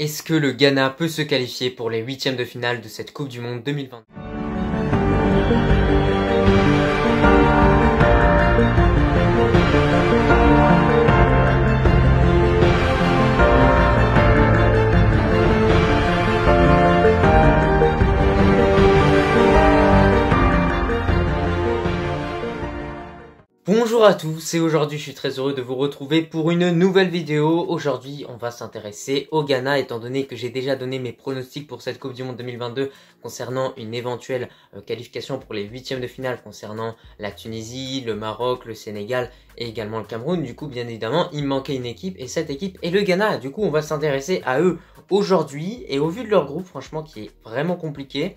Est-ce que le Ghana peut se qualifier pour les huitièmes de finale de cette Coupe du Monde 2020 Bonjour à tous et aujourd'hui je suis très heureux de vous retrouver pour une nouvelle vidéo. Aujourd'hui on va s'intéresser au Ghana étant donné que j'ai déjà donné mes pronostics pour cette Coupe du Monde 2022 concernant une éventuelle euh, qualification pour les huitièmes de finale concernant la Tunisie, le Maroc, le Sénégal et également le Cameroun. Du coup bien évidemment il manquait une équipe et cette équipe est le Ghana. Du coup on va s'intéresser à eux aujourd'hui et au vu de leur groupe franchement qui est vraiment compliqué.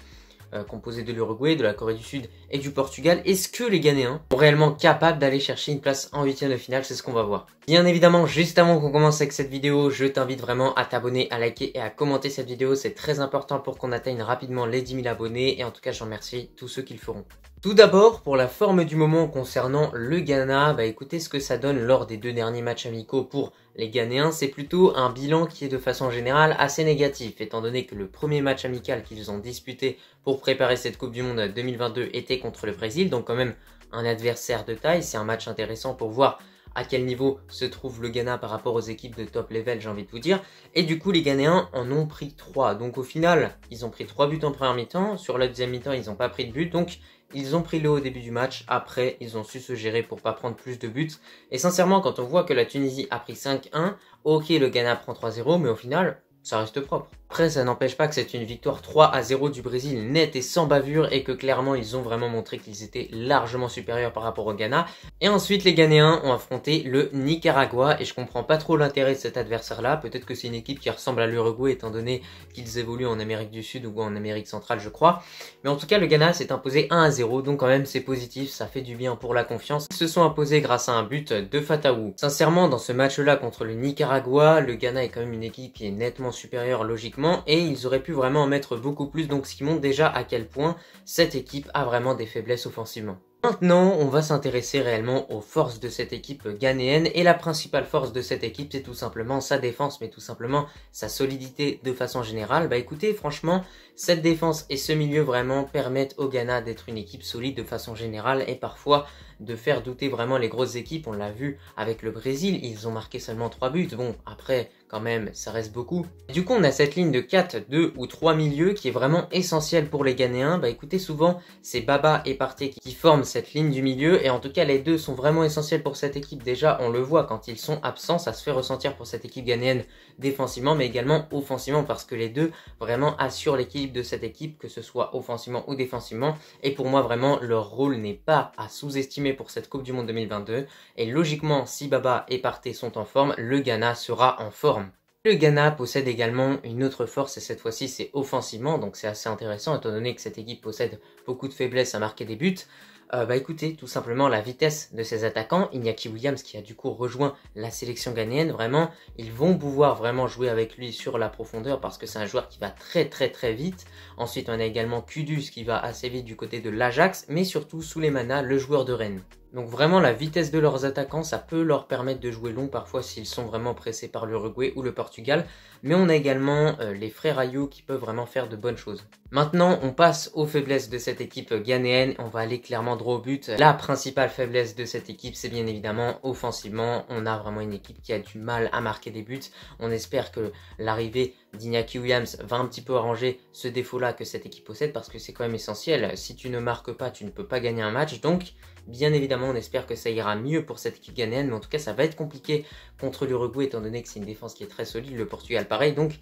Euh, composé de l'Uruguay, de la Corée du Sud et du Portugal, est-ce que les Ghanéens sont réellement capables d'aller chercher une place en huitième de finale C'est ce qu'on va voir. Bien évidemment, juste avant qu'on commence avec cette vidéo, je t'invite vraiment à t'abonner, à liker et à commenter cette vidéo. C'est très important pour qu'on atteigne rapidement les 10 000 abonnés et en tout cas, j'en remercie tous ceux qui le feront. Tout d'abord, pour la forme du moment concernant le Ghana, bah écoutez ce que ça donne lors des deux derniers matchs amicaux pour les Ghanéens, c'est plutôt un bilan qui est de façon générale assez négatif, étant donné que le premier match amical qu'ils ont disputé pour préparer cette Coupe du Monde 2022 était contre le Brésil, donc quand même un adversaire de taille, c'est un match intéressant pour voir à quel niveau se trouve le Ghana par rapport aux équipes de top level, j'ai envie de vous dire. Et du coup, les Ghanéens en ont pris 3. Donc au final, ils ont pris 3 buts en première mi-temps. Sur la deuxième mi-temps, ils n'ont pas pris de but. Donc ils ont pris le haut au début du match. Après, ils ont su se gérer pour pas prendre plus de buts. Et sincèrement, quand on voit que la Tunisie a pris 5-1, ok, le Ghana prend 3-0, mais au final, ça reste propre. Après, ça n'empêche pas que c'est une victoire 3 à 0 du Brésil nette et sans bavure et que clairement ils ont vraiment montré qu'ils étaient largement supérieurs par rapport au Ghana. Et ensuite, les Ghanéens ont affronté le Nicaragua et je comprends pas trop l'intérêt de cet adversaire-là. Peut-être que c'est une équipe qui ressemble à l'Uruguay étant donné qu'ils évoluent en Amérique du Sud ou en Amérique centrale, je crois. Mais en tout cas, le Ghana s'est imposé 1 à 0, donc quand même c'est positif, ça fait du bien pour la confiance. Ils se sont imposés grâce à un but de Fatawu. Sincèrement, dans ce match-là contre le Nicaragua, le Ghana est quand même une équipe qui est nettement supérieur logiquement et ils auraient pu vraiment en mettre beaucoup plus donc ce qui montre déjà à quel point cette équipe a vraiment des faiblesses offensivement. Maintenant, on va s'intéresser réellement aux forces de cette équipe ghanéenne et la principale force de cette équipe c'est tout simplement sa défense mais tout simplement sa solidité de façon générale. Bah écoutez, franchement, cette défense et ce milieu vraiment permettent au Ghana d'être une équipe solide de façon générale et parfois de faire douter vraiment les grosses équipes. On l'a vu avec le Brésil, ils ont marqué seulement 3 buts. Bon, après, quand même, ça reste beaucoup. Du coup, on a cette ligne de 4, 2 ou 3 milieux qui est vraiment essentielle pour les Ghanéens. Bah écoutez, souvent, c'est Baba et Partey qui forment cette ligne du milieu. Et en tout cas, les deux sont vraiment essentiels pour cette équipe. Déjà, on le voit, quand ils sont absents, ça se fait ressentir pour cette équipe ghanéenne défensivement, mais également offensivement, parce que les deux vraiment assurent l'équilibre de cette équipe, que ce soit offensivement ou défensivement. Et pour moi, vraiment, leur rôle n'est pas à sous-estimer pour cette Coupe du Monde 2022. Et logiquement, si Baba et parté sont en forme, le Ghana sera en forme. Le Ghana possède également une autre force et cette fois-ci c'est offensivement, donc c'est assez intéressant étant donné que cette équipe possède beaucoup de faiblesses à marquer des buts euh, bah écoutez, tout simplement la vitesse de ses attaquants, Iñaki Williams qui a du coup rejoint la sélection ghanéenne, vraiment, ils vont pouvoir vraiment jouer avec lui sur la profondeur parce que c'est un joueur qui va très très très vite. Ensuite, on a également Kudus qui va assez vite du côté de l'Ajax, mais surtout Souleymana, le joueur de Rennes. Donc vraiment la vitesse de leurs attaquants, ça peut leur permettre de jouer long parfois s'ils sont vraiment pressés par l'Uruguay ou le Portugal. Mais on a également euh, les frères Ayo qui peuvent vraiment faire de bonnes choses. Maintenant, on passe aux faiblesses de cette équipe ghanéenne. On va aller clairement droit au but. La principale faiblesse de cette équipe, c'est bien évidemment offensivement. On a vraiment une équipe qui a du mal à marquer des buts. On espère que l'arrivée d'Iñaki Williams va un petit peu arranger ce défaut-là que cette équipe possède parce que c'est quand même essentiel. Si tu ne marques pas, tu ne peux pas gagner un match. Donc, bien évidemment, on espère que ça ira mieux pour cette équipe ghanéenne. Mais en tout cas, ça va être compliqué contre l'Uruguay étant donné que c'est une défense qui est très solide. Le Portugal, pareil. Donc,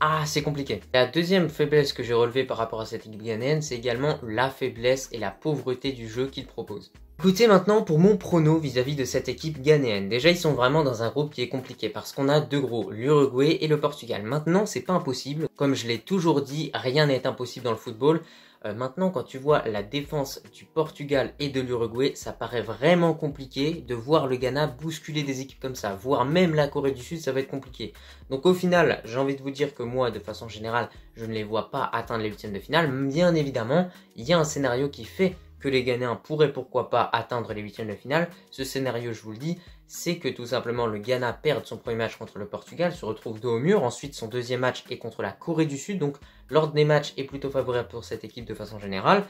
ah, c'est compliqué. La deuxième faiblesse que j'ai relevée par rapport à cette équipe ghanéenne, c'est également la faiblesse et la pauvreté du jeu qu'il propose. Écoutez maintenant pour mon prono vis-à-vis -vis de cette équipe ghanéenne. Déjà, ils sont vraiment dans un groupe qui est compliqué parce qu'on a deux gros, l'Uruguay et le Portugal. Maintenant, c'est pas impossible. Comme je l'ai toujours dit, rien n'est impossible dans le football. Euh, maintenant, quand tu vois la défense du Portugal et de l'Uruguay, ça paraît vraiment compliqué de voir le Ghana bousculer des équipes comme ça, voire même la Corée du Sud, ça va être compliqué. Donc au final, j'ai envie de vous dire que moi, de façon générale, je ne les vois pas atteindre les huitièmes de finale. Bien évidemment, il y a un scénario qui fait que les Ghanéens pourraient pourquoi pas atteindre les huitièmes de finale. Ce scénario, je vous le dis, c'est que tout simplement le Ghana perd son premier match contre le Portugal, se retrouve dos au mur, ensuite son deuxième match est contre la Corée du Sud, donc l'ordre des matchs est plutôt favorable pour cette équipe de façon générale.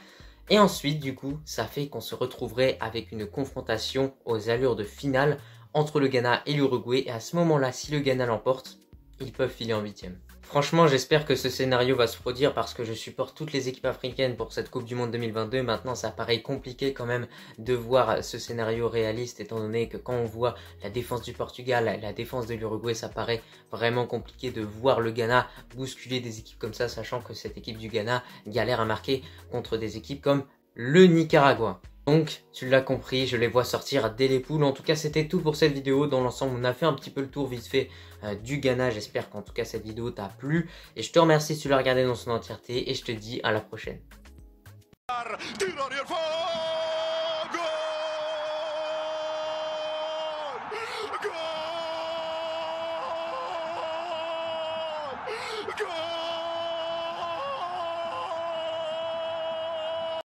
Et ensuite, du coup, ça fait qu'on se retrouverait avec une confrontation aux allures de finale entre le Ghana et l'Uruguay, et à ce moment-là, si le Ghana l'emporte, ils peuvent filer en huitième. Franchement, j'espère que ce scénario va se produire parce que je supporte toutes les équipes africaines pour cette Coupe du Monde 2022. Maintenant, ça paraît compliqué quand même de voir ce scénario réaliste étant donné que quand on voit la défense du Portugal, la défense de l'Uruguay, ça paraît vraiment compliqué de voir le Ghana bousculer des équipes comme ça, sachant que cette équipe du Ghana galère à marquer contre des équipes comme le Nicaragua. Donc, tu l'as compris, je les vois sortir dès les poules. En tout cas, c'était tout pour cette vidéo. Dans l'ensemble, on a fait un petit peu le tour vite fait euh, du Ghana. J'espère qu'en tout cas, cette vidéo t'a plu. Et je te remercie si tu l'as regardé dans son entièreté. Et je te dis à la prochaine.